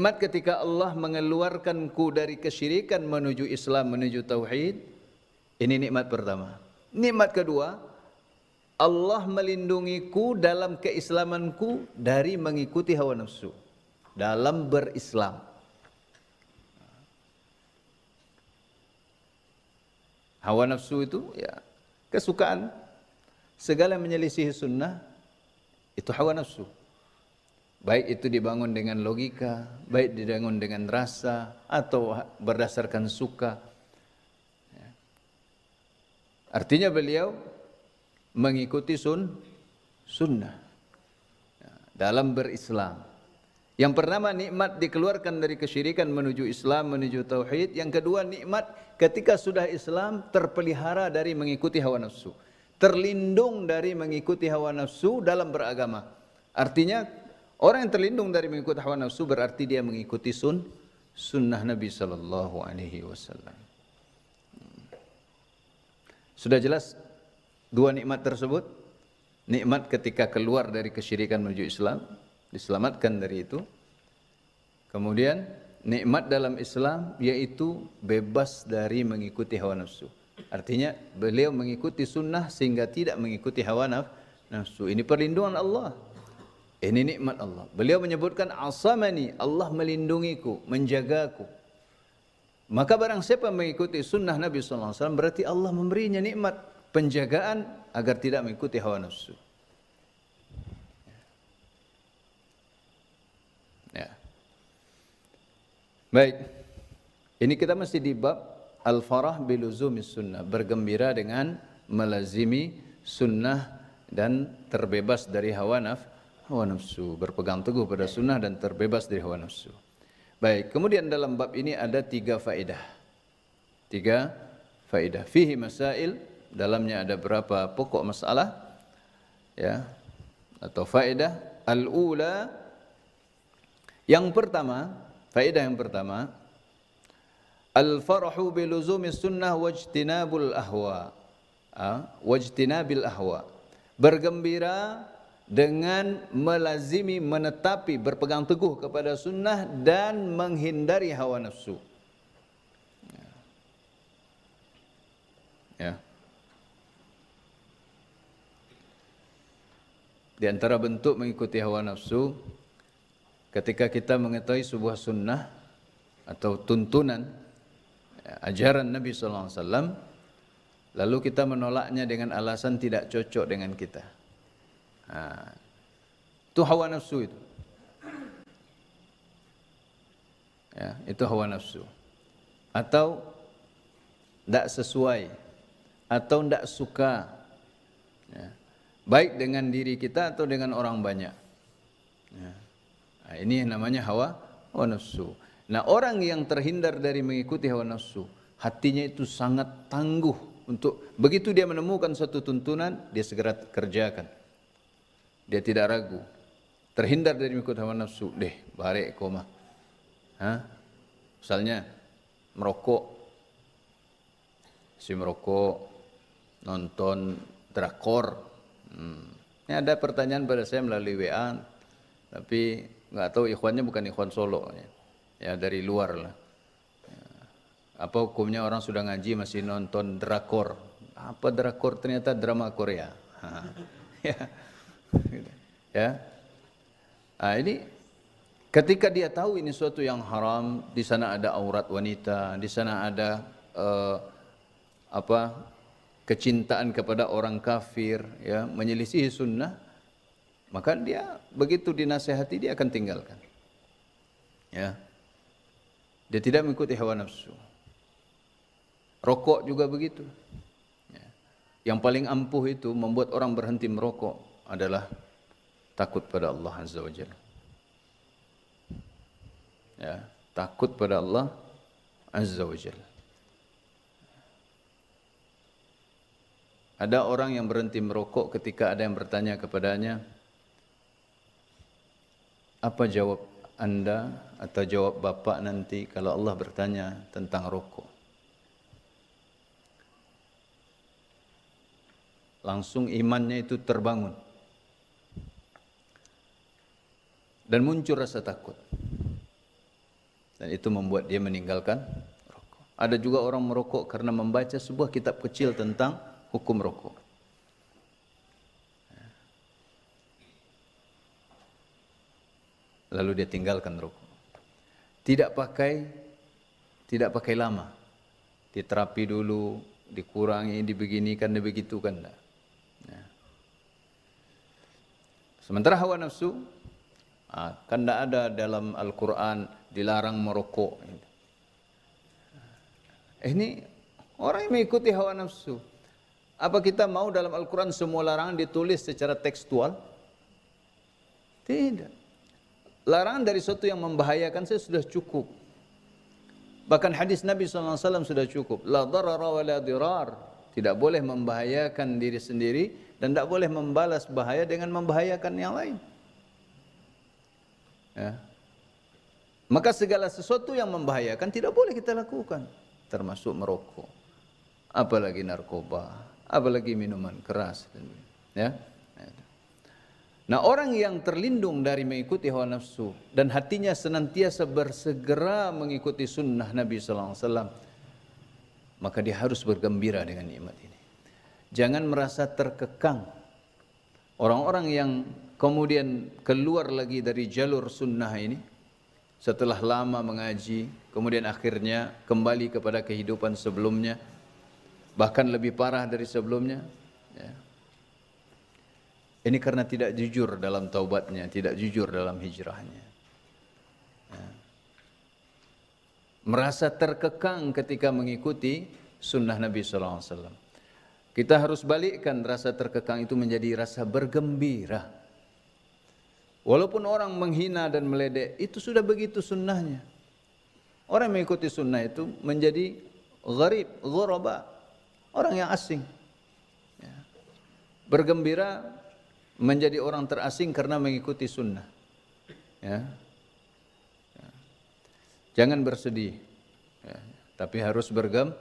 Nikmat ketika Allah mengeluarkanku dari kesyirikan menuju Islam, menuju tauhid. Ini nikmat pertama. Nikmat kedua, Allah melindungiku dalam keislamanku dari mengikuti hawa nafsu dalam berislam. Hawa nafsu itu ya kesukaan segala yang menyelisihi sunnah itu hawa nafsu. Baik itu dibangun dengan logika, baik dibangun dengan rasa atau berdasarkan suka. Ya. Artinya beliau mengikuti sun sunnah ya, dalam berislam. Yang pertama nikmat dikeluarkan dari kesyirikan menuju Islam, menuju tauhid. Yang kedua nikmat ketika sudah Islam terpelihara dari mengikuti hawa nafsu. Terlindung dari mengikuti hawa nafsu dalam beragama. Artinya Orang yang terlindung dari mengikuti hawa nafsu berarti dia mengikuti sun sunnah Nabi Shallallahu Alaihi Wasallam. Sudah jelas dua nikmat tersebut, nikmat ketika keluar dari kesyirikan menuju Islam, diselamatkan dari itu. Kemudian nikmat dalam Islam yaitu bebas dari mengikuti hawa nafsu. Artinya beliau mengikuti sunnah sehingga tidak mengikuti hawa nafsu. Ini perlindungan Allah ini nikmat Allah. Beliau menyebutkan asamani, Allah melindungiku, menjagaku. Maka barang siapa mengikuti sunnah Nabi sallallahu alaihi wasallam berarti Allah memberinya nikmat penjagaan agar tidak mengikuti hawa nafsu. Ya. Baik. Ini kita mesti di bab al-farah biluzumi sunnah, bergembira dengan melazimi sunnah dan terbebas dari hawa nafsu hawa nafsu, berpegang teguh pada sunnah dan terbebas dari hawa nafsu. Baik, kemudian dalam bab ini ada tiga faedah. Tiga faedah. Fihi masail, dalamnya ada berapa pokok masalah ya atau faedah. Al-ula yang pertama, faedah yang pertama Al-farahu bi sunnah wajtinabul ahwa. Ah, wajtinabil ahwa. Bergembira dengan melazimi menetapi berpegang teguh kepada sunnah dan menghindari hawa nafsu. Ya. ya. Di antara bentuk mengikuti hawa nafsu ketika kita mengetahui sebuah sunnah atau tuntunan ya, ajaran Nabi sallallahu alaihi wasallam lalu kita menolaknya dengan alasan tidak cocok dengan kita. Ah. itu hawa nafsu itu. Ya, itu hawa nafsu. Atau tidak sesuai atau tidak suka. Ya. Baik dengan diri kita atau dengan orang banyak. Ya. Nah, ini namanya hawa, hawa nafsu. Nah orang yang terhindar dari mengikuti hawa nafsu, hatinya itu sangat tangguh untuk begitu dia menemukan satu tuntunan, dia segera kerjakan. Dia tidak ragu. Terhindar dari mengikut hawa nafsu. Deh, barek koma. Hah? Misalnya merokok. Si merokok, nonton drakor. Hmm. Ini ada pertanyaan pada saya melalui WA, tapi nggak tahu ikhwannya bukan ikhwan Solo, ya, ya dari luar lah. Ya. Apa hukumnya orang sudah ngaji masih nonton drakor? Apa drakor? Ternyata drama Korea. ya. Gitu. Ya. Nah, ini ketika dia tahu ini suatu yang haram, di sana ada aurat wanita, di sana ada uh, apa kecintaan kepada orang kafir, ya, menyelisihi sunnah, maka dia begitu dinasehati dia akan tinggalkan. Ya. Dia tidak mengikuti hawa nafsu. Rokok juga begitu. Ya. Yang paling ampuh itu membuat orang berhenti merokok adalah takut pada Allah Azza wa Jalla. Ya, takut pada Allah Azza wa Jalla. Ada orang yang berhenti merokok ketika ada yang bertanya kepadanya, apa jawab Anda atau jawab Bapak nanti kalau Allah bertanya tentang rokok? Langsung imannya itu terbangun. dan muncul rasa takut. Dan itu membuat dia meninggalkan rokok. Ada juga orang merokok karena membaca sebuah kitab kecil tentang hukum rokok. Lalu dia tinggalkan rokok. Tidak pakai tidak pakai lama. Diterapi dulu, dikurangi, dibeginikan, dibegitukan. Nah. Sementara hawa nafsu Ah, kan tidak ada dalam Al-Quran dilarang merokok. Eh, ini orang yang mengikuti hawa nafsu. Apa kita mau dalam Al-Quran semua larangan ditulis secara tekstual? Tidak. Larangan dari sesuatu yang membahayakan saya sudah cukup. Bahkan hadis Nabi SAW sudah cukup. La darara wa la dirar. Tidak boleh membahayakan diri sendiri dan tidak boleh membalas bahaya dengan membahayakan yang lain. Ya. Maka segala sesuatu yang membahayakan tidak boleh kita lakukan, termasuk merokok, apalagi narkoba, apalagi minuman keras. Ya. Nah orang yang terlindung dari mengikuti hawa nafsu dan hatinya senantiasa bersegera mengikuti sunnah Nabi Sallallahu Alaihi Wasallam, maka dia harus bergembira dengan nikmat ini. Jangan merasa terkekang. Orang-orang yang kemudian keluar lagi dari jalur sunnah ini setelah lama mengaji kemudian akhirnya kembali kepada kehidupan sebelumnya bahkan lebih parah dari sebelumnya ya. ini karena tidak jujur dalam taubatnya tidak jujur dalam hijrahnya ya. merasa terkekang ketika mengikuti sunnah Nabi SAW kita harus balikkan rasa terkekang itu menjadi rasa bergembira Walaupun orang menghina dan meledek, itu sudah begitu sunnahnya. Orang yang mengikuti sunnah itu menjadi gharib, ghoroba, orang yang asing. Ya. Bergembira menjadi orang terasing karena mengikuti sunnah. Ya. ya. Jangan bersedih, ya. tapi harus bergem,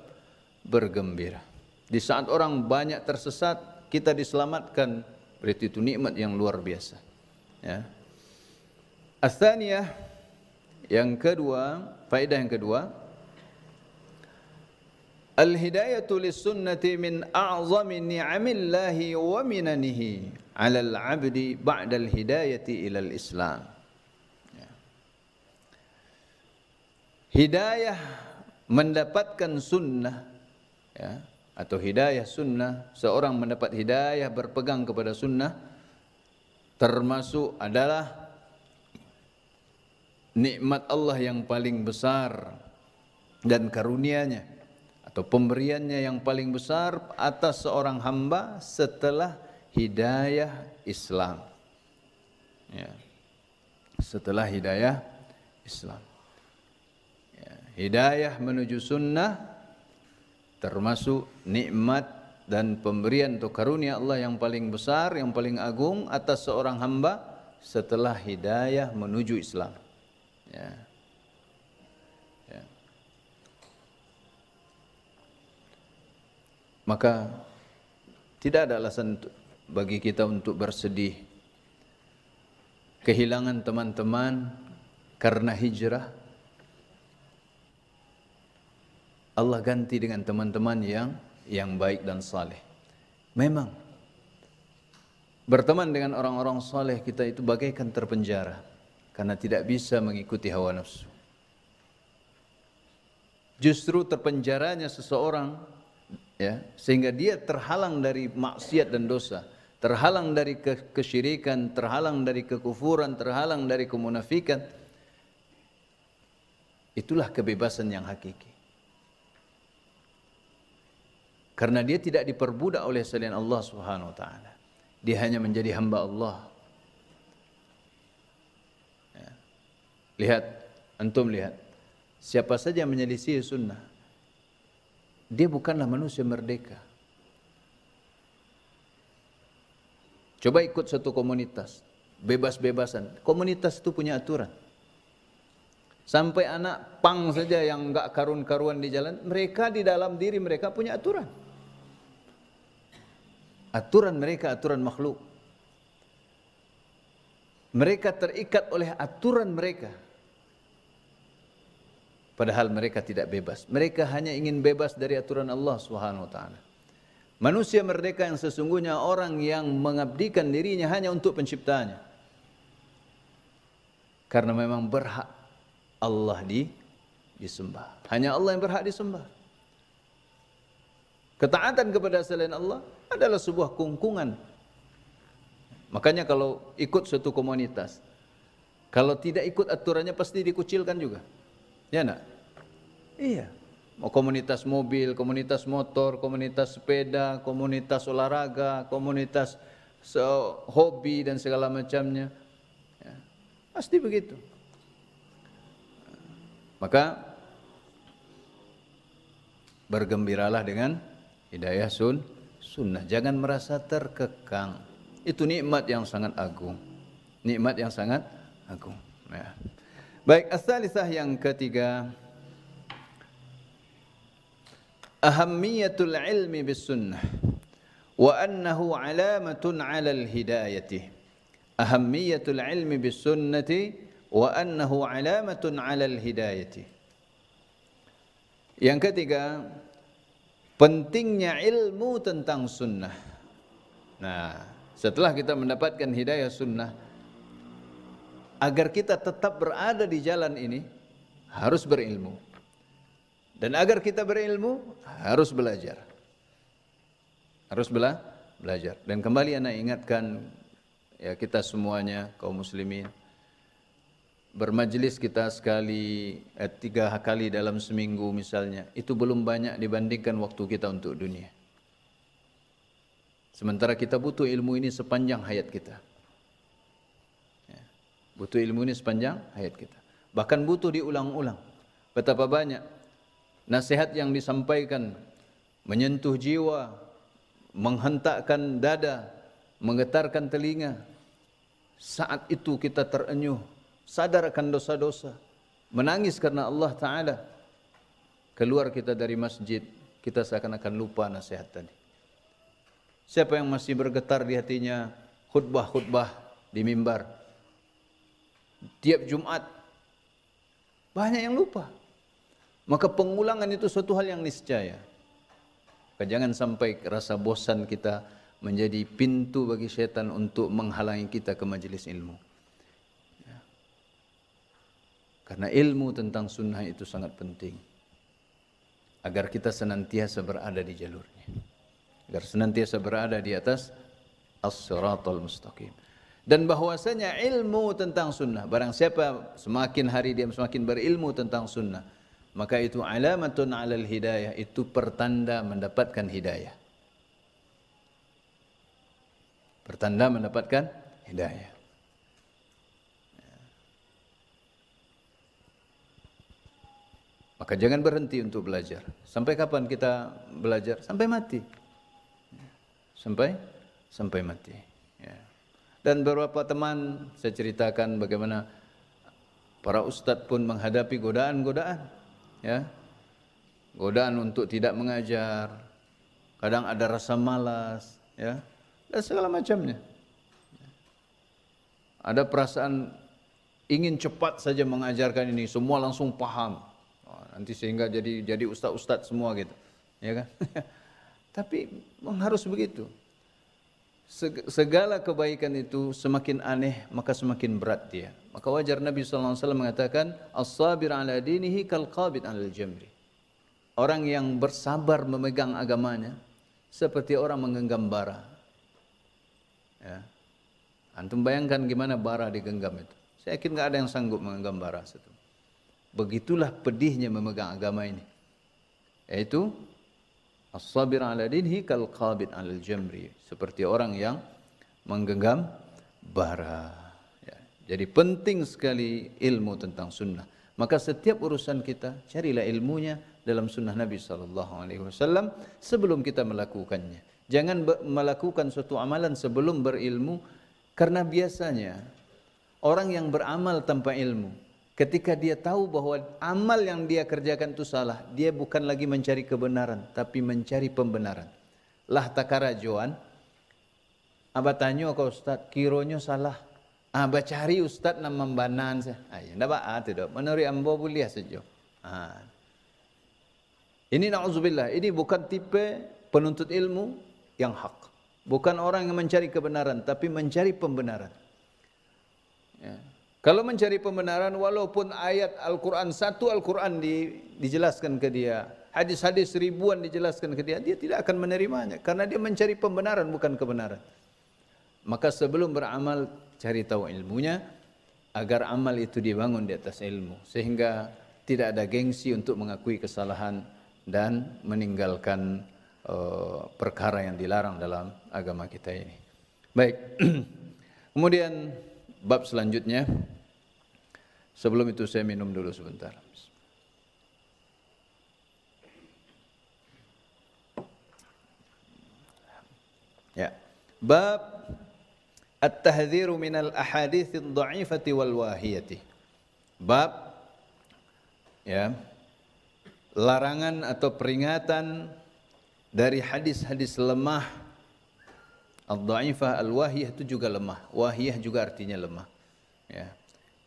bergembira. Di saat orang banyak tersesat, kita diselamatkan. Berarti itu nikmat yang luar biasa. Ya. Astaniyah yang kedua, faedah yang kedua, Al-hidayatu lis-sunnati min a'zami ni'amillahi wa minanihi 'ala al-'abdi ba'da al-hidayati ila al-islam. Ya. Hidayah mendapatkan sunnah ya, atau hidayah sunnah, seorang mendapat hidayah berpegang kepada sunnah termasuk adalah nikmat Allah yang paling besar dan karunia-Nya atau pemberiannya yang paling besar atas seorang hamba setelah hidayah Islam. Ya. Setelah hidayah Islam. Ya. Hidayah menuju sunnah termasuk nikmat dan pemberian untuk karunia Allah yang paling besar, yang paling agung atas seorang hamba setelah hidayah menuju Islam. Ya. ya. Maka tidak ada alasan bagi kita untuk bersedih kehilangan teman-teman karena hijrah. Allah ganti dengan teman-teman yang yang baik dan saleh. Memang berteman dengan orang-orang saleh kita itu bagaikan terpenjara karena tidak bisa mengikuti hawa nafsu. Justru terpenjaranya seseorang ya, sehingga dia terhalang dari maksiat dan dosa, terhalang dari ke kesyirikan, terhalang dari kekufuran, terhalang dari kemunafikan. Itulah kebebasan yang hakiki. Karena dia tidak diperbudak oleh selain Allah Subhanahu wa taala. Dia hanya menjadi hamba Allah. Ya. Lihat, antum lihat. Siapa saja yang menyelisih sunnah, dia bukanlah manusia merdeka. Coba ikut satu komunitas, bebas-bebasan. Komunitas itu punya aturan. Sampai anak pang saja yang enggak karun karuan di jalan, mereka di dalam diri mereka punya aturan. Aturan mereka aturan makhluk. Mereka terikat oleh aturan mereka. Padahal mereka tidak bebas. Mereka hanya ingin bebas dari aturan Allah Subhanahu wa taala. Manusia merdeka yang sesungguhnya orang yang mengabdikan dirinya hanya untuk penciptanya. Karena memang berhak Allah di disembah. Hanya Allah yang berhak disembah. Ketaatan kepada selain Allah adalah sebuah kungkungan. Makanya kalau ikut suatu komunitas, kalau tidak ikut aturannya pasti dikucilkan juga. Ya nak? Iya. komunitas mobil, komunitas motor, komunitas sepeda, komunitas olahraga, komunitas so, hobi dan segala macamnya. Ya. Pasti begitu. Maka bergembiralah dengan hidayah sun sunnah. Jangan merasa terkekang. Itu nikmat yang sangat agung. Nikmat yang sangat agung. Ya. Baik, asalisah yang ketiga. Ahammiyatul ilmi bis sunnah. Wa annahu alamatun ala al-hidayati. Ahammiyatul ilmi bis sunnati. Wa annahu alamatun ala al-hidayati. Yang ketiga, pentingnya ilmu tentang sunnah. Nah, setelah kita mendapatkan hidayah sunnah, agar kita tetap berada di jalan ini, harus berilmu. Dan agar kita berilmu, harus belajar. Harus bela belajar. Dan kembali anak ingatkan ya kita semuanya, kaum muslimin, bermajelis kita sekali eh, tiga kali dalam seminggu misalnya itu belum banyak dibandingkan waktu kita untuk dunia sementara kita butuh ilmu ini sepanjang hayat kita ya. butuh ilmu ini sepanjang hayat kita bahkan butuh diulang-ulang betapa banyak nasihat yang disampaikan menyentuh jiwa menghentakkan dada menggetarkan telinga saat itu kita terenyuh sadar akan dosa-dosa, menangis karena Allah Ta'ala. Keluar kita dari masjid, kita seakan-akan lupa nasihat tadi. Siapa yang masih bergetar di hatinya khutbah-khutbah di mimbar? Tiap Jumat, banyak yang lupa. Maka pengulangan itu suatu hal yang niscaya. Maka jangan sampai rasa bosan kita menjadi pintu bagi setan untuk menghalangi kita ke majelis ilmu. Karena ilmu tentang sunnah itu sangat penting. Agar kita senantiasa berada di jalurnya. Agar senantiasa berada di atas as-siratul mustaqim. Dan bahwasanya ilmu tentang sunnah. Barang siapa semakin hari dia semakin berilmu tentang sunnah. Maka itu alamatun alal hidayah. Itu pertanda mendapatkan hidayah. Pertanda mendapatkan hidayah. Maka jangan berhenti untuk belajar. Sampai kapan kita belajar? Sampai mati. Sampai sampai mati. Ya. Dan beberapa teman saya ceritakan bagaimana para ustadz pun menghadapi godaan-godaan. Ya. Godaan untuk tidak mengajar. Kadang ada rasa malas. Ya. Dan segala macamnya. Ada perasaan ingin cepat saja mengajarkan ini, semua langsung paham nanti sehingga jadi jadi ustadz-ustadz semua gitu ya kan tapi harus begitu segala kebaikan itu semakin aneh maka semakin berat dia maka wajar Nabi SAW mengatakan as-sabir ala dinihi kal qabid ala jamri orang yang bersabar memegang agamanya seperti orang menggenggam bara ya. antum bayangkan gimana bara digenggam itu saya yakin nggak ada yang sanggup menggenggam bara itu Begitulah pedihnya memegang agama ini. Yaitu as-sabir ala dinhi kal qabid ala jamri. Seperti orang yang menggenggam bara. Ya. Jadi penting sekali ilmu tentang sunnah. Maka setiap urusan kita carilah ilmunya dalam sunnah Nabi sallallahu alaihi wasallam sebelum kita melakukannya. Jangan melakukan suatu amalan sebelum berilmu karena biasanya orang yang beramal tanpa ilmu Ketika dia tahu bahwa amal yang dia kerjakan itu salah, dia bukan lagi mencari kebenaran, tapi mencari pembenaran. Lah takara joan, abah tanya ke Ustaz, kironya salah. Abah cari ustad nama membanan saya. Ayah, tidak apa ah, tidak. Menurut ambo boleh sejo ah. Ini na'udzubillah, ini bukan tipe penuntut ilmu yang hak. Bukan orang yang mencari kebenaran, tapi mencari pembenaran. Ya. Kalau mencari pembenaran walaupun ayat Al-Qur'an satu Al-Qur'an di, dijelaskan ke dia, hadis-hadis ribuan dijelaskan ke dia, dia tidak akan menerimanya karena dia mencari pembenaran bukan kebenaran. Maka sebelum beramal cari tahu ilmunya agar amal itu dibangun di atas ilmu sehingga tidak ada gengsi untuk mengakui kesalahan dan meninggalkan uh, perkara yang dilarang dalam agama kita ini. Baik. Kemudian bab selanjutnya. Sebelum itu saya minum dulu sebentar. Ya. Bab At-tahdhiru minal ahaditsid dha'ifati wal wahiyati. Bab ya larangan atau peringatan dari hadis-hadis lemah al al-wahiyah itu juga lemah. Wahiyah juga artinya lemah. Ya.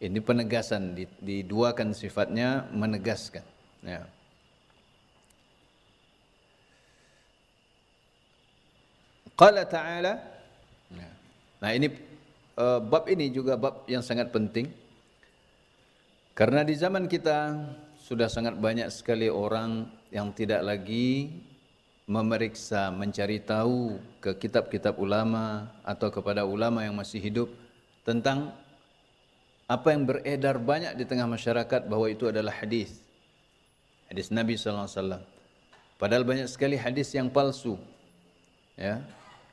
Ini penegasan diduakan sifatnya menegaskan. Ya. Qala ta'ala ya. Nah ini uh, bab ini juga bab yang sangat penting karena di zaman kita sudah sangat banyak sekali orang yang tidak lagi memeriksa, mencari tahu ke kitab-kitab ulama atau kepada ulama yang masih hidup tentang apa yang beredar banyak di tengah masyarakat bahwa itu adalah hadis. Hadis Nabi sallallahu alaihi wasallam. Padahal banyak sekali hadis yang palsu. Ya.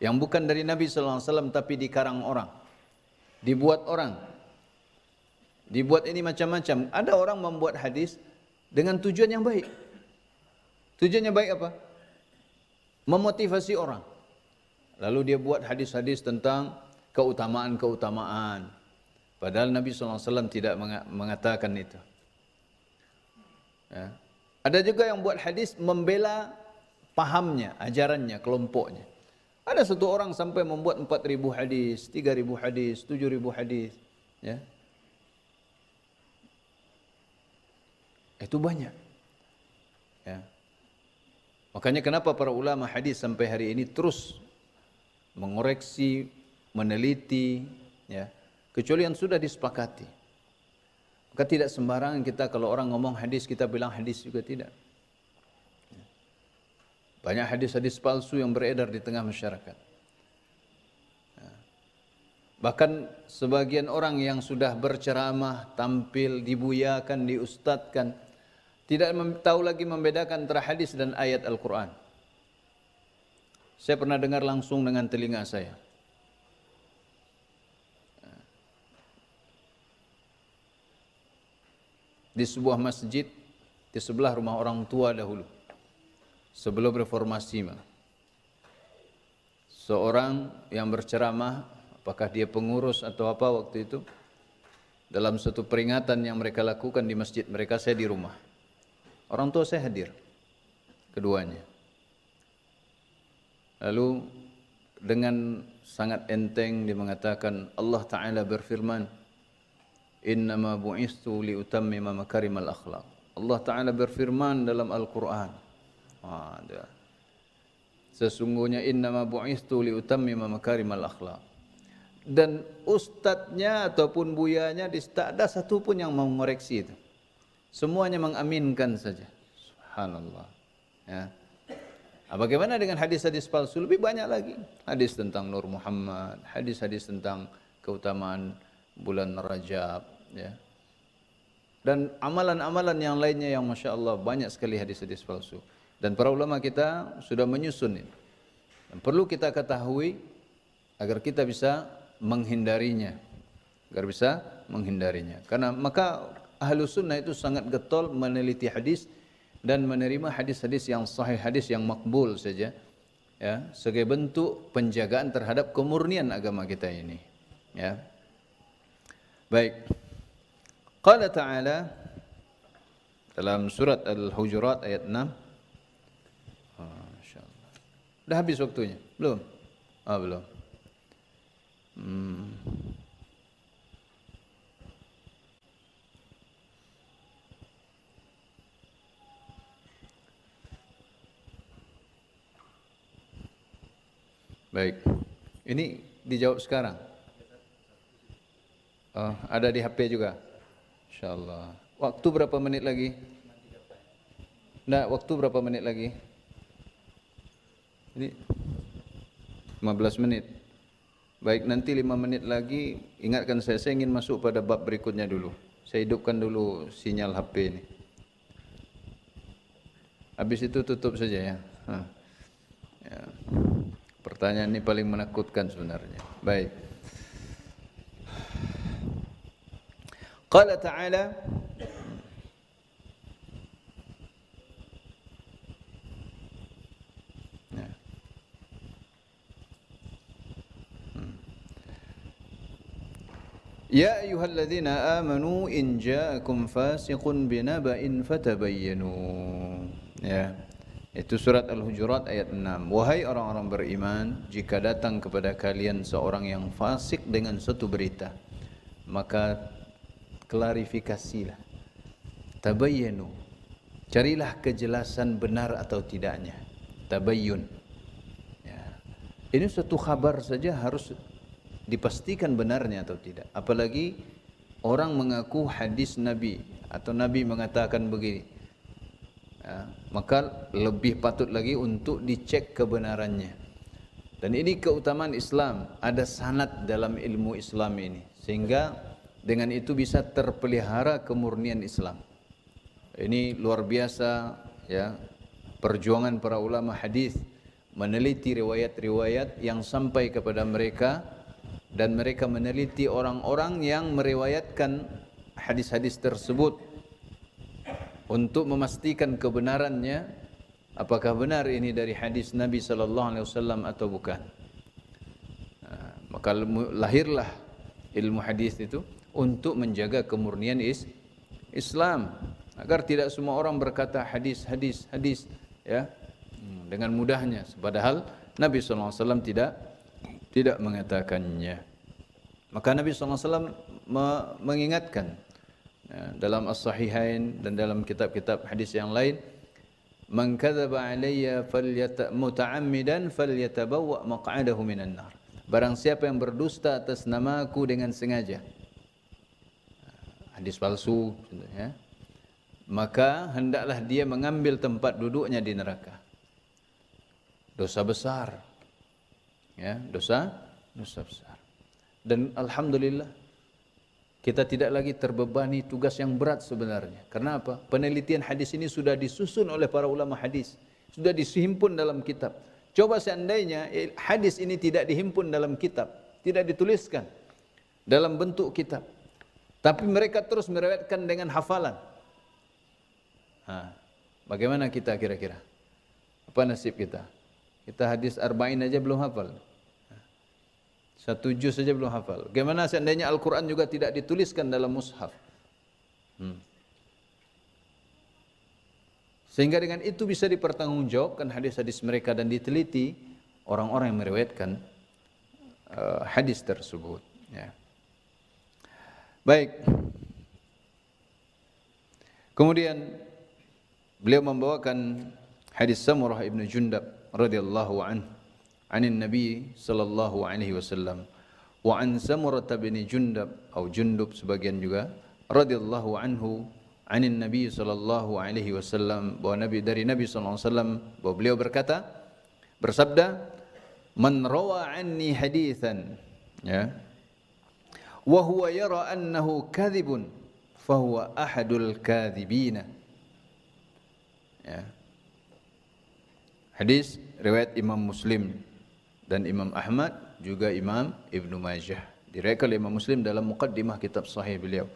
Yang bukan dari Nabi sallallahu alaihi wasallam tapi dikarang orang. Dibuat orang. Dibuat ini macam-macam. Ada orang membuat hadis dengan tujuan yang baik. Tujuannya baik apa? memotivasi orang. Lalu dia buat hadis-hadis tentang keutamaan-keutamaan. Padahal Nabi SAW tidak mengatakan itu. Ya. Ada juga yang buat hadis membela pahamnya, ajarannya, kelompoknya. Ada satu orang sampai membuat 4.000 hadis, 3.000 hadis, 7.000 hadis. Ya. Itu banyak. Makanya kenapa para ulama hadis sampai hari ini terus mengoreksi, meneliti, ya, kecuali yang sudah disepakati. Maka tidak sembarangan kita kalau orang ngomong hadis kita bilang hadis juga tidak. Banyak hadis-hadis palsu yang beredar di tengah masyarakat. Ya. Bahkan sebagian orang yang sudah berceramah, tampil, dibuyakan, diustadkan, tidak tahu lagi membedakan antara hadis dan ayat Al-Quran. Saya pernah dengar langsung dengan telinga saya. Di sebuah masjid di sebelah rumah orang tua dahulu. Sebelum reformasi, seorang yang berceramah, apakah dia pengurus atau apa waktu itu, dalam satu peringatan yang mereka lakukan di masjid mereka, saya di rumah. Orang tua saya hadir keduanya. Lalu dengan sangat enteng dia mengatakan Allah Taala berfirman, "Inna ma bu'istu li utammima al akhlaq." Allah Taala berfirman dalam Al-Qur'an. Ah, Sesungguhnya inna ma bu'istu li utammima al akhlaq. Dan Ustadznya ataupun buyanya di tak ada satu pun yang mau mengoreksi itu. Semuanya mengaminkan saja. Subhanallah. Ya. Nah, bagaimana dengan hadis-hadis palsu? Lebih banyak lagi. Hadis tentang Nur Muhammad, hadis-hadis tentang keutamaan bulan Rajab, ya. Dan amalan-amalan yang lainnya yang Masya Allah banyak sekali hadis-hadis palsu. Dan para ulama kita sudah menyusun ini. Dan perlu kita ketahui agar kita bisa menghindarinya. Agar bisa menghindarinya. Karena maka ahlu sunnah itu sangat getol meneliti hadis dan menerima hadis-hadis yang sahih, hadis yang makbul saja ya, sebagai bentuk penjagaan terhadap kemurnian agama kita ini. Ya. Baik. Qala ta'ala dalam surat Al-Hujurat ayat 6 Dah habis waktunya? Belum? Ah, belum. Hmm. Baik. Ini dijawab sekarang. Uh, ada di HP juga. Insyaallah. Waktu berapa menit lagi? Nah, waktu berapa menit lagi? Ini 15 menit. Baik, nanti 5 menit lagi ingatkan saya saya ingin masuk pada bab berikutnya dulu. Saya hidupkan dulu sinyal HP ini. Habis itu tutup saja ya. Ya. Pertanyaan ini paling menakutkan sebenarnya. Baik. Qala ta'ala يا أيها الذين آمنوا إن جاءكم فاسق بنبأ فتبينوا yeah. Itu surat Al-Hujurat ayat 6. Wahai orang-orang beriman, jika datang kepada kalian seorang yang fasik dengan satu berita, maka klarifikasilah. Tabayyanu. Carilah kejelasan benar atau tidaknya. Tabayyun. Ya. Ini satu kabar saja harus dipastikan benarnya atau tidak. Apalagi orang mengaku hadis Nabi atau Nabi mengatakan begini ya, maka lebih patut lagi untuk dicek kebenarannya dan ini keutamaan Islam ada sanat dalam ilmu Islam ini sehingga dengan itu bisa terpelihara kemurnian Islam ini luar biasa ya perjuangan para ulama hadis meneliti riwayat-riwayat yang sampai kepada mereka dan mereka meneliti orang-orang yang meriwayatkan hadis-hadis tersebut untuk memastikan kebenarannya apakah benar ini dari hadis Nabi sallallahu alaihi wasallam atau bukan. Ah, maka lahirlah ilmu hadis itu untuk menjaga kemurnian is Islam agar tidak semua orang berkata hadis hadis hadis ya hmm, dengan mudahnya padahal Nabi sallallahu alaihi wasallam tidak tidak mengatakannya. Maka Nabi sallallahu alaihi wasallam mengingatkan Ya, dalam as-sahihain dan dalam kitab-kitab hadis yang lain man kadzaba alayya falyata'ammidan falyatabawwa maq'adahu minan nar barang siapa yang berdusta atas namaku dengan sengaja hadis palsu ya maka hendaklah dia mengambil tempat duduknya di neraka dosa besar ya dosa dosa besar dan alhamdulillah kita tidak lagi terbebani tugas yang berat sebenarnya. Karena apa? Penelitian hadis ini sudah disusun oleh para ulama hadis. Sudah dihimpun dalam kitab. Coba seandainya eh, hadis ini tidak dihimpun dalam kitab. Tidak dituliskan dalam bentuk kitab. Tapi mereka terus merewetkan dengan hafalan. bagaimana kita kira-kira? Apa nasib kita? Kita hadis arba'in aja belum hafal. Satu juz saja belum hafal. Gimana seandainya Al-Quran juga tidak dituliskan dalam mushaf? Hmm. Sehingga dengan itu bisa dipertanggungjawabkan hadis-hadis mereka dan diteliti orang-orang yang meriwayatkan uh, hadis tersebut. Ya. Baik. Kemudian beliau membawakan hadis Samurah ibnu Jundab radhiyallahu anhu anin Nabi sallallahu alaihi wasallam wa an Samurah bin Jundab atau Jundub sebagian juga radhiyallahu anhu anin Nabi sallallahu alaihi wasallam bahwa Nabi dari Nabi sallallahu alaihi wasallam bahwa beliau berkata bersabda man rawa anni hadithan ya wa huwa yara annahu kadhibun fahuwa ahadul kadhibina ya hadis riwayat Imam Muslim dan Imam Ahmad juga Imam Ibn Majah diriwayatkan oleh Imam Muslim dalam mukaddimah kitab sahih beliau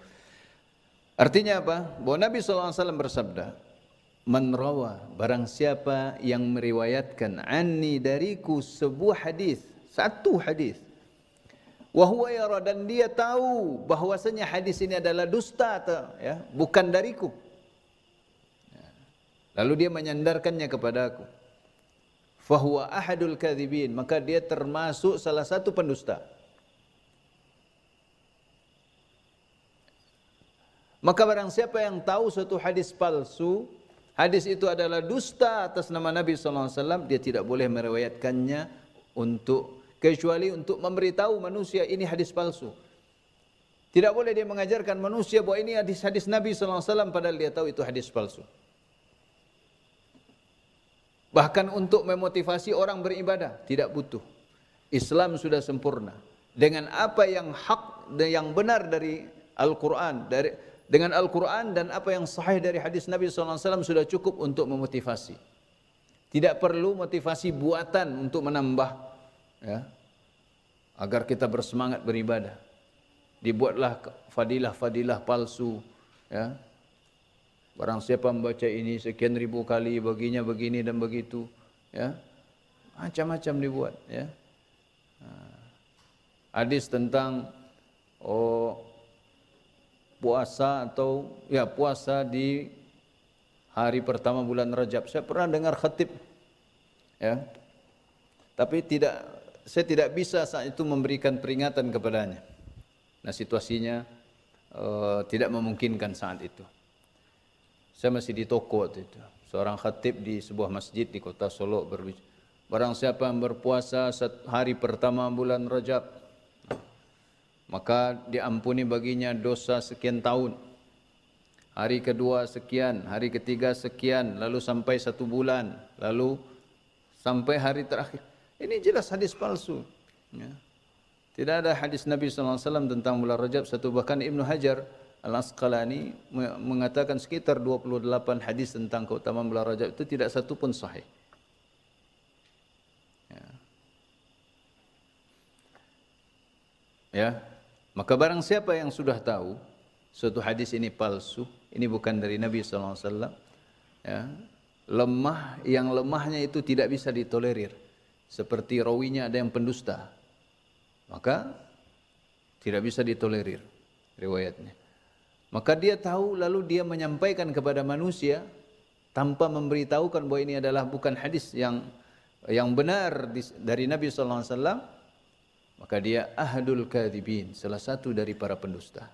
artinya apa bahwa Nabi SAW bersabda man rawa barang siapa yang meriwayatkan anni dariku sebuah hadis satu hadis Wahwa yara dan dia tahu bahwasanya hadis ini adalah dusta atau ya bukan dariku. Ya. Lalu dia menyandarkannya kepada aku fahuwa ahadul kadhibin maka dia termasuk salah satu pendusta maka barang siapa yang tahu suatu hadis palsu hadis itu adalah dusta atas nama Nabi sallallahu alaihi wasallam dia tidak boleh meriwayatkannya untuk kecuali untuk memberitahu manusia ini hadis palsu tidak boleh dia mengajarkan manusia bahwa ini hadis-hadis Nabi sallallahu alaihi wasallam padahal dia tahu itu hadis palsu Bahkan untuk memotivasi orang beribadah tidak butuh. Islam sudah sempurna. Dengan apa yang hak dan yang benar dari Al-Qur'an, dari dengan Al-Qur'an dan apa yang sahih dari hadis Nabi sallallahu alaihi wasallam sudah cukup untuk memotivasi. Tidak perlu motivasi buatan untuk menambah ya, agar kita bersemangat beribadah. Dibuatlah fadilah-fadilah palsu ya, Barang siapa membaca ini sekian ribu kali baginya begini dan begitu, ya. Macam-macam dibuat, ya. Ah. Hadis tentang oh puasa atau ya puasa di hari pertama bulan Rajab. Saya pernah dengar khatib ya. Tapi tidak saya tidak bisa saat itu memberikan peringatan kepadanya. Nah, situasinya uh, tidak memungkinkan saat itu. Saya masih di toko waktu itu. Seorang khatib di sebuah masjid di kota Solo berbicara. Barang siapa yang berpuasa hari pertama bulan Rajab, maka diampuni baginya dosa sekian tahun. Hari kedua sekian, hari ketiga sekian, lalu sampai satu bulan, lalu sampai hari terakhir. Ini jelas hadis palsu. Ya. Tidak ada hadis Nabi SAW tentang bulan Rajab, satu bahkan Ibn Hajar, Al-Asqalani mengatakan sekitar 28 hadis tentang keutamaan bulan Rajab itu tidak satu pun sahih. Ya. ya. Maka barang siapa yang sudah tahu suatu hadis ini palsu, ini bukan dari Nabi SAW, alaihi wasallam, ya. Lemah yang lemahnya itu tidak bisa ditolerir. Seperti rawinya ada yang pendusta. Maka tidak bisa ditolerir riwayatnya. Maka dia tahu lalu dia menyampaikan kepada manusia tanpa memberitahukan bahwa ini adalah bukan hadis yang yang benar dari Nabi sallallahu alaihi wasallam maka dia ahdul kadibin salah satu dari para pendusta.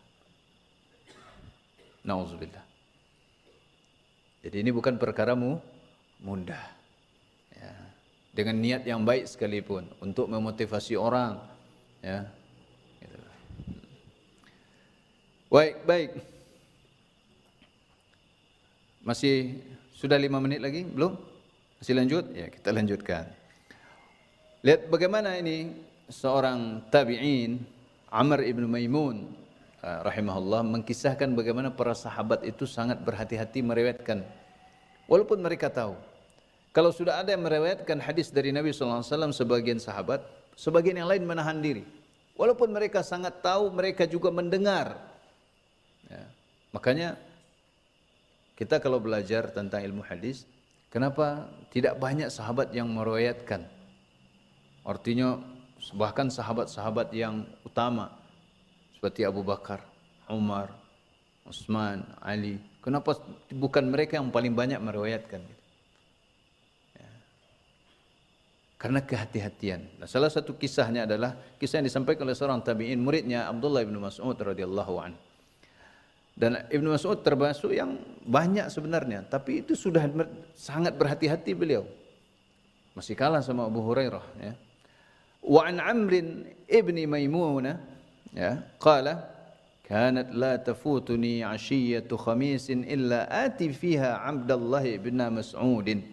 Nauzubillah. Jadi ini bukan perkara mudah. Ya. Dengan niat yang baik sekalipun untuk memotivasi orang ya Baik, baik. Masih sudah lima menit lagi? Belum? Masih lanjut? Ya, kita lanjutkan. Lihat bagaimana ini seorang tabi'in Amr ibn Maimun eh, rahimahullah mengkisahkan bagaimana para sahabat itu sangat berhati-hati merewetkan walaupun mereka tahu kalau sudah ada yang merewetkan hadis dari Nabi SAW sebagian sahabat sebagian yang lain menahan diri walaupun mereka sangat tahu mereka juga mendengar Ya. Makanya kita kalau belajar tentang ilmu hadis, kenapa tidak banyak sahabat yang meroyatkan? Artinya bahkan sahabat-sahabat yang utama seperti Abu Bakar, Umar, Utsman, Ali. Kenapa bukan mereka yang paling banyak meriwayatkan? Ya. Karena kehati-hatian. Nah, salah satu kisahnya adalah kisah yang disampaikan oleh seorang tabi'in muridnya Abdullah bin Mas'ud radhiyallahu anhu. Dan Ibnu Mas'ud termasuk yang banyak sebenarnya, tapi itu sudah sangat berhati-hati beliau. Masih kalah sama Abu Hurairah ya. Wa an Amr ibni Maimunah ya, qala kanat la tafutuni 'ashiyatu khamisin illa ati fiha Abdullah ibn Mas'udin.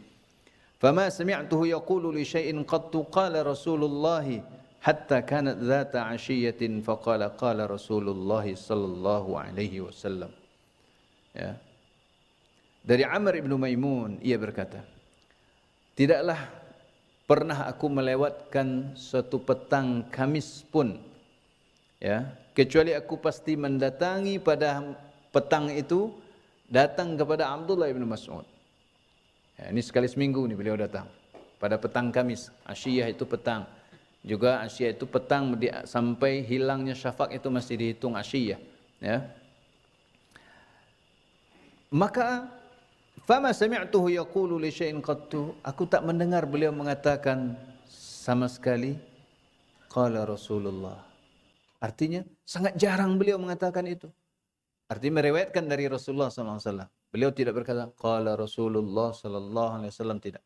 Fama sami'tuhu yaqulu li syai'in qattu qala Rasulullah hatta kanat dhata ashiyatin faqala qala Rasulullah sallallahu alaihi wasallam ya dari Amr ibnu Maimun ia berkata tidaklah pernah aku melewatkan satu petang Kamis pun ya kecuali aku pasti mendatangi pada petang itu datang kepada Abdullah ibn Mas'ud ya, ini sekali seminggu ni beliau datang pada petang Kamis ashiyah itu petang juga asyiyah itu petang sampai hilangnya syafak itu masih dihitung asyiyah. Ya. Maka fama sami'tuhu yaqulu li syai'in qattu aku tak mendengar beliau mengatakan sama sekali qala Rasulullah. Artinya sangat jarang beliau mengatakan itu. Artinya meriwayatkan dari Rasulullah sallallahu alaihi wasallam. Beliau tidak berkata qala Rasulullah sallallahu alaihi wasallam tidak.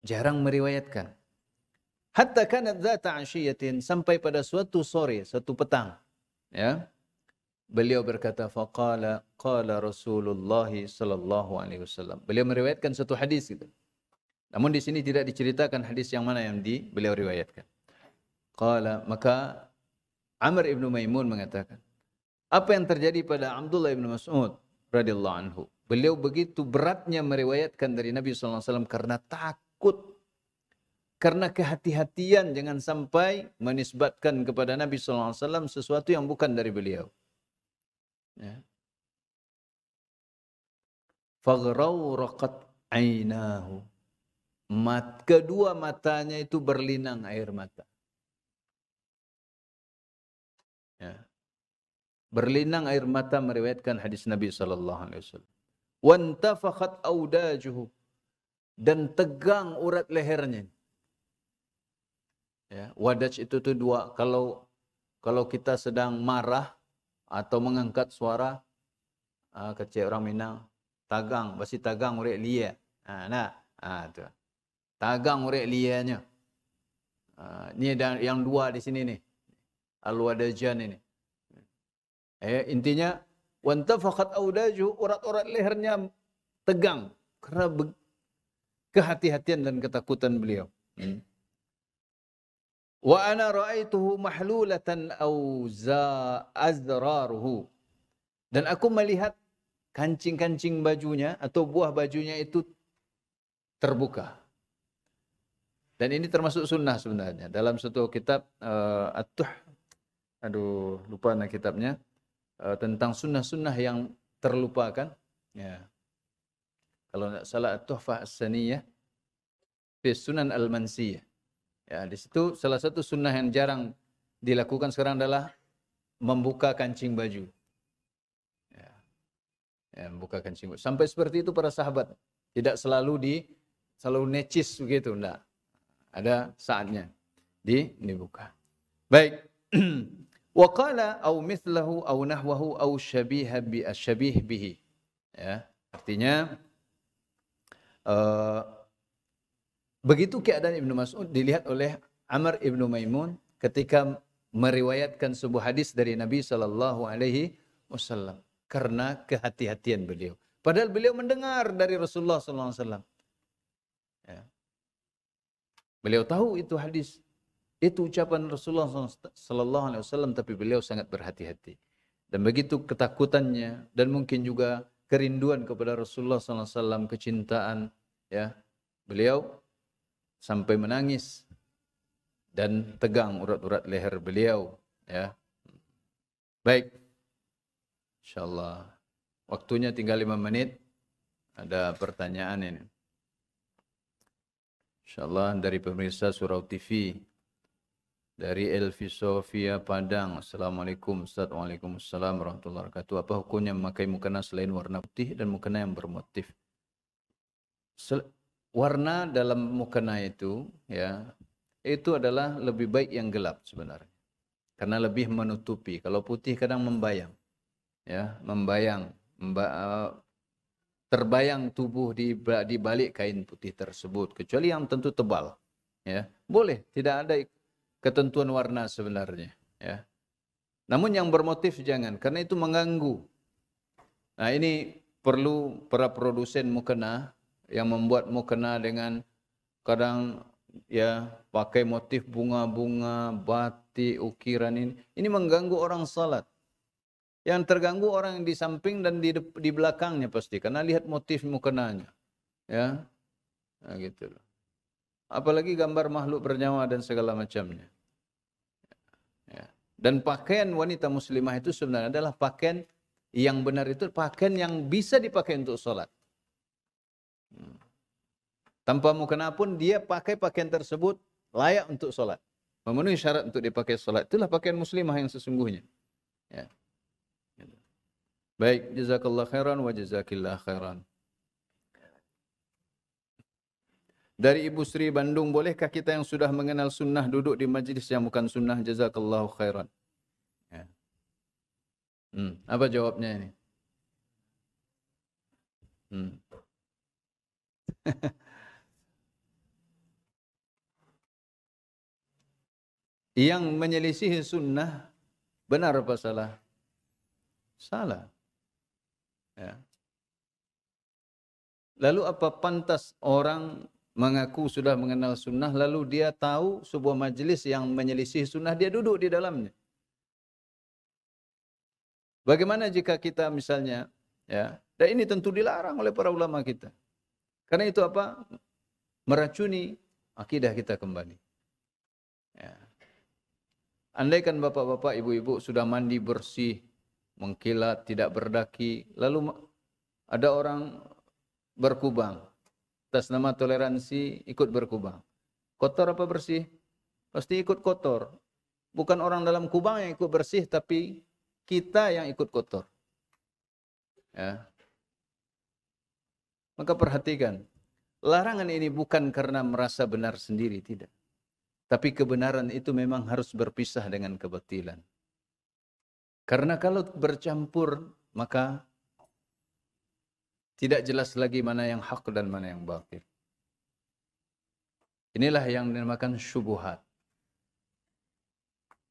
Jarang meriwayatkan. Hatta kanat zata asyiyatin sampai pada suatu sore, suatu petang. Ya. Beliau berkata faqala qala Rasulullah sallallahu alaihi wasallam. Beliau meriwayatkan satu hadis gitu. Namun di sini tidak diceritakan hadis yang mana yang di beliau riwayatkan. Qala maka Amr ibnu Maimun mengatakan, apa yang terjadi pada Abdullah ibn Mas'ud radhiyallahu anhu? Beliau begitu beratnya meriwayatkan dari Nabi sallallahu alaihi wasallam karena takut karena kehati-hatian jangan sampai menisbatkan kepada Nabi Alaihi Wasallam sesuatu yang bukan dari beliau. Ya. Fagrawraqat ainahu. Mat, kedua matanya itu berlinang air mata. Ya. Berlinang air mata meriwayatkan hadis Nabi sallallahu alaihi wasallam. Wantafakhat audajuhu dan tegang urat lehernya. Ya, wadaj itu tuh dua. Kalau kalau kita sedang marah atau mengangkat suara uh, kecil orang Minang, tagang, basi tagang urek lia. Ah, nah, ha, ah, tu. Tagang urek lianya. Uh, ni yang dua di sini ni. Al-wadajan ini. Eh, intinya fakat audaju urat-urat lehernya tegang karena kehati-hatian dan ketakutan beliau. Hmm. Wa ana ra'aituhu mahlulatan auza azraruhu. Dan aku melihat kancing-kancing bajunya atau buah bajunya itu terbuka. Dan ini termasuk sunnah sebenarnya. Dalam suatu kitab uh, eh, At-Tuh, aduh lupa nah kitabnya, uh, tentang sunnah-sunnah yang terlupakan. Ya. Kalau tidak salah At-Tuhfah As-Saniyah, Sunan Al-Mansiyah. Ya, di situ salah satu sunnah yang jarang dilakukan sekarang adalah membuka kancing baju. Ya, ya membuka kancing baju. Sampai seperti itu para sahabat. Tidak selalu di selalu necis begitu, enggak. Ada saatnya di dibuka. Baik. Wa qala au mithlahu au nahwahu au syabiha bi asyabih bihi. Ya, artinya uh, Begitu keadaan Ibnu Mas'ud dilihat oleh Amr Ibnu Maimun ketika meriwayatkan sebuah hadis dari Nabi Shallallahu Alaihi Wasallam karena kehati-hatian beliau. Padahal beliau mendengar dari Rasulullah Sallallahu Alaihi Wasallam. Ya. Beliau tahu itu hadis, itu ucapan Rasulullah Sallallahu Alaihi Wasallam, tapi beliau sangat berhati-hati. Dan begitu ketakutannya dan mungkin juga kerinduan kepada Rasulullah Sallallahu Alaihi Wasallam, kecintaan, ya beliau sampai menangis dan tegang urat-urat leher beliau ya. Baik. Insyaallah waktunya tinggal 5 menit. Ada pertanyaan ini. Insyaallah dari pemirsa Surau TV dari Elvi Sofia Padang. Assalamualaikum Ustaz. Waalaikumsalam warahmatullahi wabarakatuh. Apa hukumnya memakai mukena selain warna putih dan mukena yang bermotif? Sel warna dalam mukena itu ya itu adalah lebih baik yang gelap sebenarnya karena lebih menutupi kalau putih kadang membayang ya membayang memba eh, terbayang tubuh di di balik kain putih tersebut kecuali yang tentu tebal ya boleh tidak ada ketentuan warna sebenarnya ya namun yang bermotif jangan karena itu mengganggu nah ini perlu para produsen mukena yang membuatmu kena dengan kadang ya pakai motif bunga-bunga, batik, ukiran ini. Ini mengganggu orang salat. Yang terganggu orang yang di samping dan di, di belakangnya pasti karena lihat motif mukenanya. Ya. Nah, gitu loh. Apalagi gambar makhluk bernyawa dan segala macamnya. Ya. Dan pakaian wanita muslimah itu sebenarnya adalah pakaian yang benar itu pakaian yang bisa dipakai untuk salat. Hmm. Tanpa mukena pun dia pakai pakaian tersebut layak untuk solat. Memenuhi syarat untuk dipakai solat. Itulah pakaian muslimah yang sesungguhnya. Ya. Baik, jazakallah khairan wa jazakillah khairan. Dari Ibu Sri Bandung, bolehkah kita yang sudah mengenal sunnah duduk di majlis yang bukan sunnah? jazakallah khairan. Ya. Hmm. Apa jawabnya ini? Hmm. yang menyelisihi sunnah benar apa salah? Salah. Ya. Lalu apa pantas orang mengaku sudah mengenal sunnah lalu dia tahu sebuah majelis yang menyelisih sunnah dia duduk di dalamnya. Bagaimana jika kita misalnya ya, dan ini tentu dilarang oleh para ulama kita. Karena itu apa? Meracuni akidah kita kembali. Ya. Andaikan bapak-bapak, ibu-ibu sudah mandi bersih, mengkilat, tidak berdaki, lalu ada orang berkubang. Atas nama toleransi ikut berkubang. Kotor apa bersih? Pasti ikut kotor. Bukan orang dalam kubang yang ikut bersih, tapi kita yang ikut kotor. Ya. Maka perhatikan, larangan ini bukan karena merasa benar sendiri, tidak. Tapi kebenaran itu memang harus berpisah dengan kebatilan. Karena kalau bercampur, maka tidak jelas lagi mana yang hak dan mana yang batil. Inilah yang dinamakan syubuhat.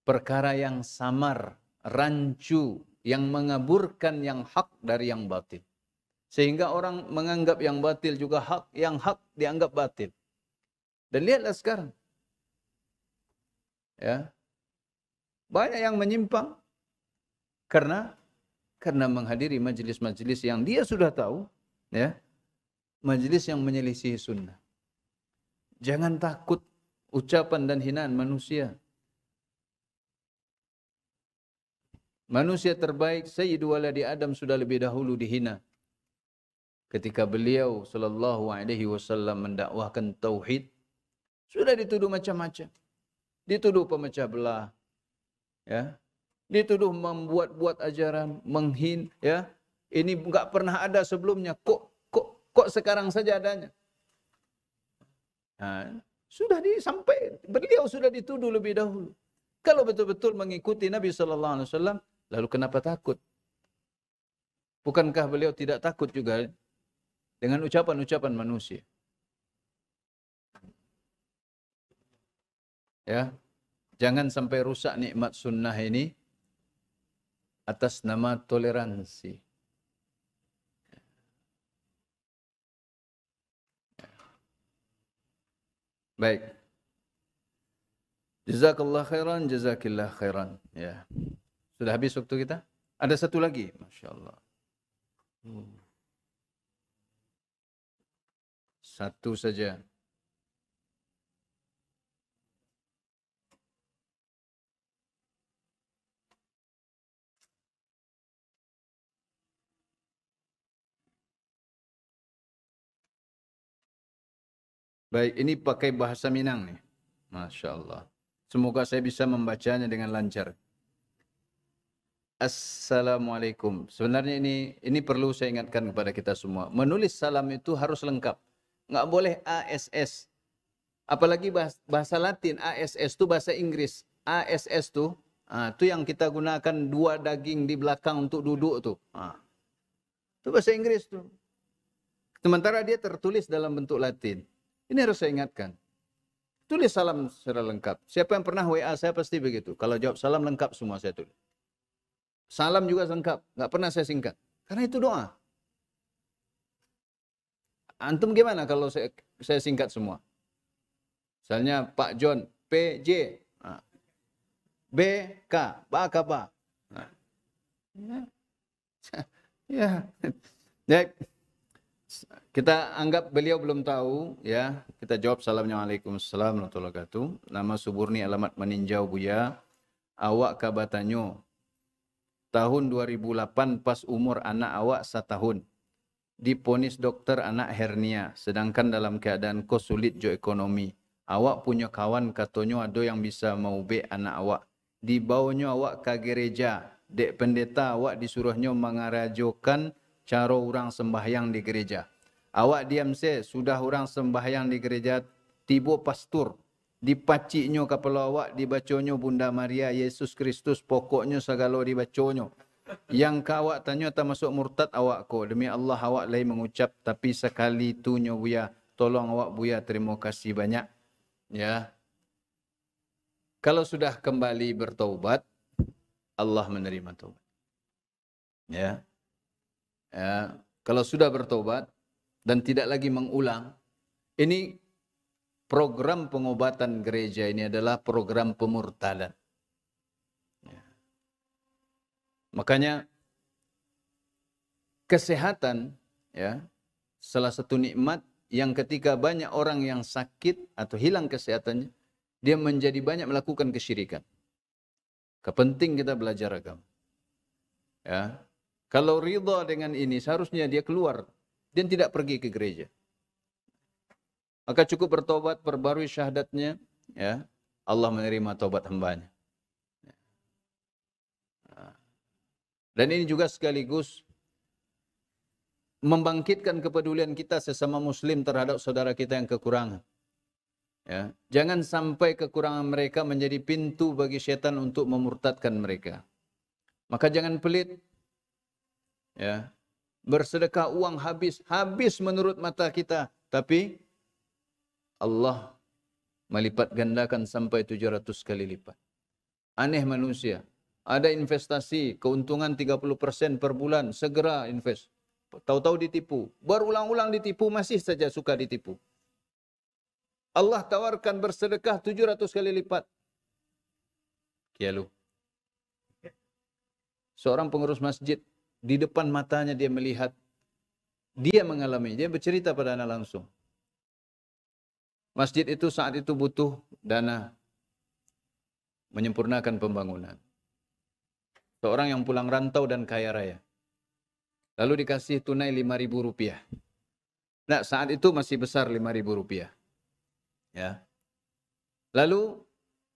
Perkara yang samar, rancu, yang mengaburkan yang hak dari yang batil. Sehingga orang menganggap yang batil juga hak, yang hak dianggap batil. Dan lihatlah sekarang. Ya. Banyak yang menyimpang karena karena menghadiri majelis-majelis yang dia sudah tahu, ya. Majelis yang menyelisihi sunnah. Jangan takut ucapan dan hinaan manusia. Manusia terbaik Sayyidu waladi Adam sudah lebih dahulu dihina ketika beliau sallallahu alaihi wasallam mendakwahkan tauhid sudah dituduh macam-macam. Dituduh pemecah belah. Ya. Dituduh membuat-buat ajaran, menghin, ya. Ini enggak pernah ada sebelumnya. Kok kok kok sekarang saja adanya? Nah, sudah disampai beliau sudah dituduh lebih dahulu. Kalau betul-betul mengikuti Nabi sallallahu alaihi wasallam, lalu kenapa takut? Bukankah beliau tidak takut juga dengan ucapan-ucapan manusia. Ya, jangan sampai rusak nikmat sunnah ini atas nama toleransi. Baik. Jazakallah khairan, jazakillah khairan. Ya. Sudah habis waktu kita? Ada satu lagi, masyaAllah. Hmm. Satu saja. Baik, ini pakai bahasa Minang nih. Masya Allah. Semoga saya bisa membacanya dengan lancar. Assalamualaikum. Sebenarnya ini ini perlu saya ingatkan kepada kita semua. Menulis salam itu harus lengkap. Nggak boleh ASS. Apalagi bahasa, bahasa Latin, ASS itu bahasa Inggris. ASS itu, nah, itu yang kita gunakan dua daging di belakang untuk duduk tuh. Ah. itu bahasa Inggris tuh. Sementara dia tertulis dalam bentuk Latin. Ini harus saya ingatkan. Tulis salam secara lengkap. Siapa yang pernah WA saya pasti begitu. Kalau jawab salam lengkap semua saya tulis. Salam juga lengkap. Nggak pernah saya singkat. Karena itu doa. Antum gimana kalau saya, saya singkat semua? Misalnya Pak John, PJ, nah. BK, Pak apa? Ya. Nah. ya. ya. Kita anggap beliau belum tahu ya. Kita jawab salamnya Waalaikumsalam warahmatullahi wabarakatuh. Nama suburni alamat meninjau Buya. Awak kabatanyo. Tahun 2008 pas umur anak awak satu tahun. diponis doktor anak hernia sedangkan dalam keadaan kau sulit jo ekonomi. Awak punya kawan katonyo ada yang bisa be anak awak. Dibawanya awak ke gereja. Dek pendeta awak disuruhnya mengarajokan cara orang sembahyang di gereja. Awak diam se, sudah orang sembahyang di gereja, tiba pastor, dipaciknyo kepala awak, dibacanya Bunda Maria Yesus Kristus, pokoknyo segala dibacanya. yang kawat awak tanya termasuk murtad awak ko demi Allah awak lain mengucap tapi sekali tu buya tolong awak buya terima kasih banyak ya kalau sudah kembali bertaubat Allah menerima taubat ya ya kalau sudah bertobat dan tidak lagi mengulang ini program pengobatan gereja ini adalah program pemurtadan Makanya kesehatan ya salah satu nikmat yang ketika banyak orang yang sakit atau hilang kesehatannya dia menjadi banyak melakukan kesyirikan. Kepenting kita belajar agama. Ya. Kalau ridha dengan ini seharusnya dia keluar dan tidak pergi ke gereja. Maka cukup bertobat, perbarui syahadatnya, ya. Allah menerima tobat hambanya. Dan ini juga sekaligus membangkitkan kepedulian kita sesama muslim terhadap saudara kita yang kekurangan. Ya, jangan sampai kekurangan mereka menjadi pintu bagi setan untuk memurtadkan mereka. Maka jangan pelit. Ya. Bersedekah uang habis, habis menurut mata kita, tapi Allah melipat gandakan sampai 700 kali lipat. Aneh manusia ada investasi keuntungan 30% per bulan, segera invest. Tahu-tahu ditipu, berulang-ulang ditipu masih saja suka ditipu. Allah tawarkan bersedekah 700 kali lipat. Kialu. Seorang pengurus masjid di depan matanya dia melihat dia mengalami, dia bercerita pada anak langsung. Masjid itu saat itu butuh dana menyempurnakan pembangunan. Seorang yang pulang rantau dan kaya raya. Lalu dikasih tunai lima ribu rupiah. Nah, saat itu masih besar lima ribu rupiah. Ya. Lalu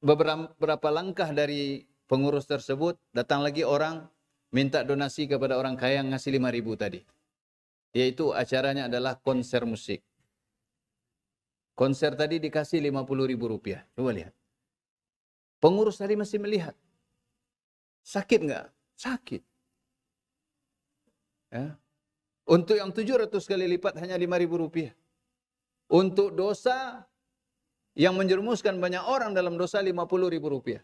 beberapa langkah dari pengurus tersebut datang lagi orang minta donasi kepada orang kaya yang ngasih ribu tadi. Yaitu acaranya adalah konser musik. Konser tadi dikasih lima puluh ribu rupiah. Coba lihat. Pengurus tadi masih melihat. Sakit nggak? Sakit. Ya. Untuk yang 700 kali lipat hanya 5.000 rupiah. Untuk dosa yang menjerumuskan banyak orang dalam dosa 50.000 rupiah.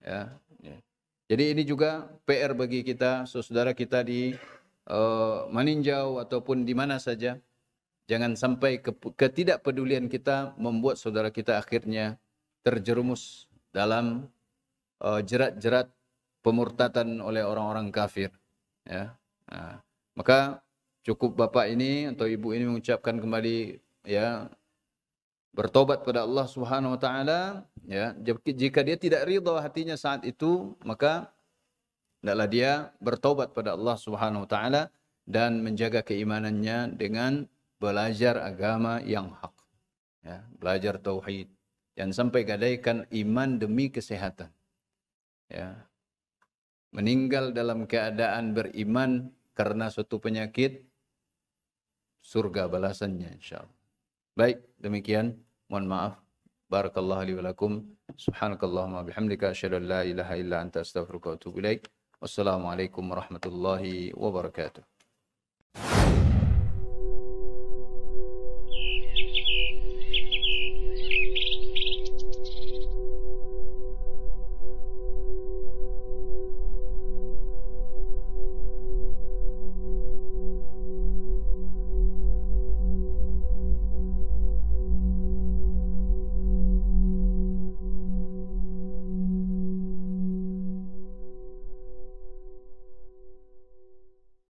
Ya, ya. Jadi ini juga PR bagi kita, saudara kita di uh, Maninjau ataupun di mana saja. Jangan sampai ketidakpedulian kita membuat saudara kita akhirnya terjerumus dalam Eh, jerat-jerat uh, pemurtatan oleh orang-orang kafir. Ya. Nah, maka cukup bapak ini atau ibu ini mengucapkan kembali ya bertobat pada Allah Subhanahu wa taala ya jika dia tidak ridha hatinya saat itu maka hendaklah dia bertobat pada Allah Subhanahu wa taala dan menjaga keimanannya dengan belajar agama yang hak ya belajar tauhid dan sampai gadaikan iman demi kesehatan ya meninggal dalam keadaan beriman karena suatu penyakit surga balasannya insyaallah baik demikian mohon maaf barakallahu li wa lakum subhanakallahumma bihamdika asyhadu an la ilaha illa anta astaghfiruka wa atubu ilaik wassalamualaikum warahmatullahi wabarakatuh